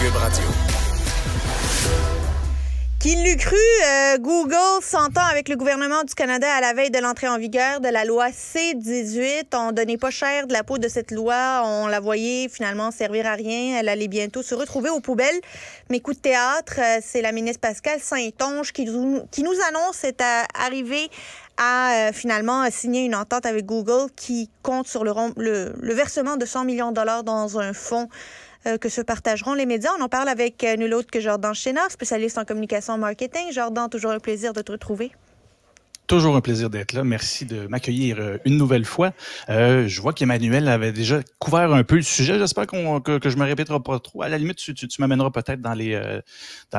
Cube Qui l'eût cru, euh, Google s'entend avec le gouvernement du Canada à la veille de l'entrée en vigueur de la loi C-18. On donnait pas cher de la peau de cette loi. On la voyait finalement servir à rien. Elle allait bientôt se retrouver aux poubelles. Mais coup de théâtre, euh, c'est la ministre Pascale Saint-Onge qui, nous, annonce cette arrivée à euh, finalement signer une entente avec Google qui compte sur le, le versement de 100 millions de dollars dans un fonds euh, que se partageront les médias. On en parle avec euh, nul autre que Jordan Chénard, spécialiste en communication marketing. Jordan, toujours un plaisir de te retrouver. Toujours un plaisir d'être là. Merci de m'accueillir euh, une nouvelle fois. je vois qu'Emmanuel avait déjà couvert un peu le sujet. J'espère que, que, je me répéterai pas trop. À la limite, tu, tu, m'amèneras peut-être dans les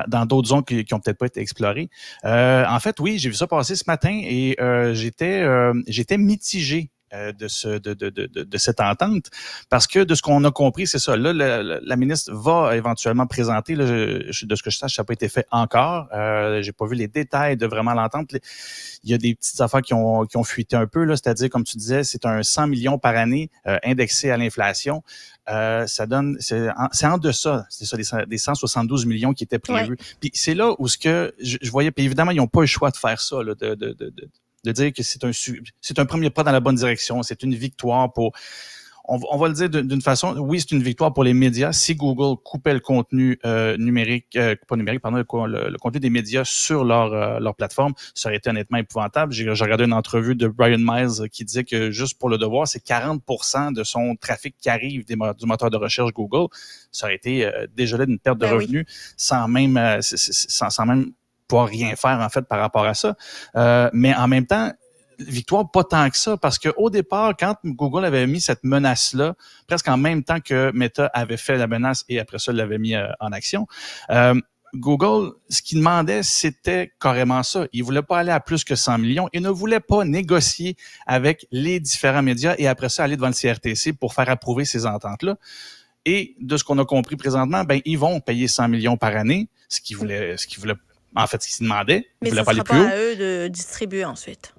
dans d'autres zones qui, ont peut-être pas été explorées. en fait, oui, j'ai vu ça passer ce matin et j'étais j'étais mitigé euh, de, ce, de, de, de, de, cette entente. Parce que de ce qu'on a compris, c'est ça. Là, la, ministre va éventuellement présenter, là, je, de ce que je sache, ça n'a pas été fait encore. Euh, J'ai pas vu les détails de vraiment l'entente. Il y a des petites affaires qui ont, qui ont fuité un peu. C'est-à-dire, comme tu disais, c'est un 100 millions par année euh, indexé à l'inflation. Euh, ça donne, c'est en, en, deçà, c'est ça, des, 172 millions qui étaient prévus. Puis c'est là où ce que je, voyais, puis évidemment, ils n'ont pas eu le choix de faire ça, là, de, de, de, de dire que c'est un, c'est un premier pas dans la bonne direction, c'est une victoire pour... On, on va le dire d'une façon, oui, c'est une victoire pour les médias. Si Google coupait le contenu euh, numérique, euh, numérique, pardon, le, le, contenu des médias sur leur, euh, leur plateforme, ça aurait été honnêtement épouvantable. J'ai regardé une entrevue de Brian Miles qui disait que juste pour le devoir, c'est 40 de son trafic qui arrive du moteur de recherche Google. Ça aurait été euh, déjà là d'une perte de ben revenus sans même sans, sans même rien faire en fait par rapport à ça. Euh, mais en même temps, victoire pas tant que ça parce que au départ quand Google avait mis cette menace là presque en même temps que Meta avait fait la menace et après ça l'avait mis euh, en action euh, Google, ce qu'il demandait, c'était carrément ça. Il voulait pas aller à plus que 100 millions et ne voulait pas négocier avec les différents médias et après ça aller devant le CRTC pour faire approuver ces ententes-là. Et de ce qu'on a compris présentement, ben ils vont payer 100 millions par année, ce qu'ils voulaient, ce qu'ils voulaient en fait, ce qu'ils demandaient. Mais ce ne sera pas à eux de distribuer ensuite.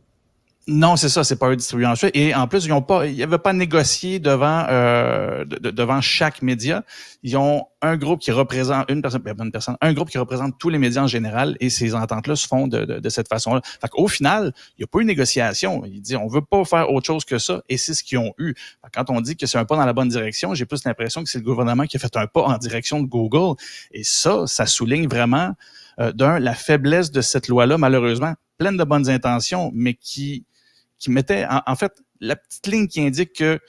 Non, c'est ça, c'est pas eux de distribuer ensuite. Et en plus, ils n'ont pas, ils avait pas négocié devant euh, devant chaque média. Ils ont un groupe qui représente une personne, ben, une personne, un groupe qui représente tous les médias en général. Et ces ententes-là se font de, de, cette façon-là. Fait qu'au final, il n'y a pas eu négociation. Ils disent, on veut pas faire autre chose que ça. Et c'est ce qu'ils ont eu. quand on dit que c'est un pas dans la bonne direction, j'ai plus l'impression que c'est le gouvernement qui a fait un pas en direction de Google. Et ça, ça souligne vraiment euh, d'un, la faiblesse de cette loi-là, malheureusement, pleine de bonnes intentions, mais qui, qui mettait, en, fait, la petite ligne qui indique que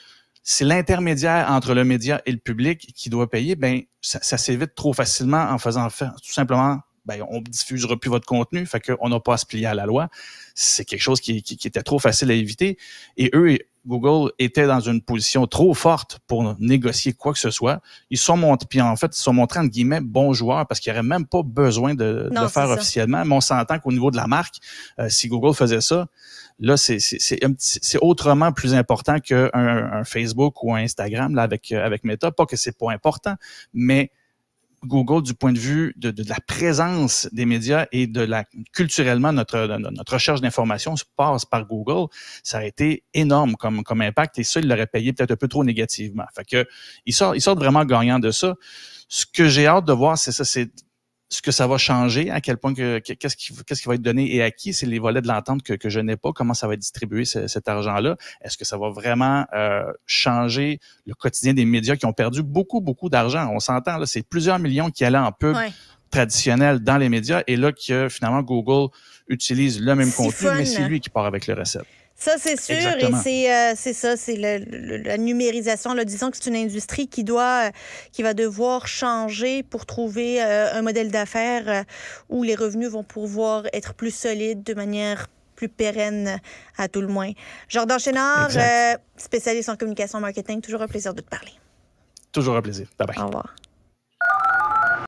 c'est l'intermédiaire entre le média et le public qui doit payer, ben ça, s'évite trop facilement en faisant tout simplement ben, on diffusera plus votre contenu, fait qu'on n'a pas à se plier à la loi. C'est quelque chose qui, qui, était trop facile à éviter. Et eux, Google était dans une position trop forte pour négocier quoi que ce soit. Ils sont montrés, en fait, ils sont montrés, entre guillemets, bons joueurs parce qu'il n'auraient même pas besoin de, le faire officiellement. Mais on s'entend qu'au niveau de la marque, euh, si Google faisait ça, là, c'est autrement plus important qu'un un Facebook ou un Instagram là, avec, euh, avec Meta. Pas que c'est pas important, mais Google du point de vue de, la présence des médias et de la culturellement notre notre recherche d'information se passe par Google, ça a été énorme comme comme impact et ça il l'aurait payé peut-être un peu trop négativement. Fait que ils sortent ils sort vraiment gagnant de ça. Ce que j'ai hâte de voir c'est ça c'est ce que ça va changer, à quel point que, qu'est-ce, qui, va être donné et à qui, c'est les volets de l'entente que, je n'ai pas, comment ça va être distribué cet argent-là. Est-ce que ça va vraiment euh, changer le quotidien des médias qui ont perdu beaucoup, beaucoup d'argent? On s'entend, là, c'est plusieurs millions qui allaient en pub. traditionnel dans les médias et là que finalement Google utilise le même contenu, mais c'est lui qui part avec le recette. Ça, c'est sûr. Et euh, c'est ça, c'est la numérisation. le disons que c'est une industrie qui doit, euh, qui va devoir changer pour trouver euh, un modèle d'affaires où les revenus vont pouvoir être plus solides de manière plus pérenne à tout le moins. Jordan Chénard, spécialiste en communication marketing, toujours un plaisir de te parler. Toujours un plaisir. Bye bye. Au revoir.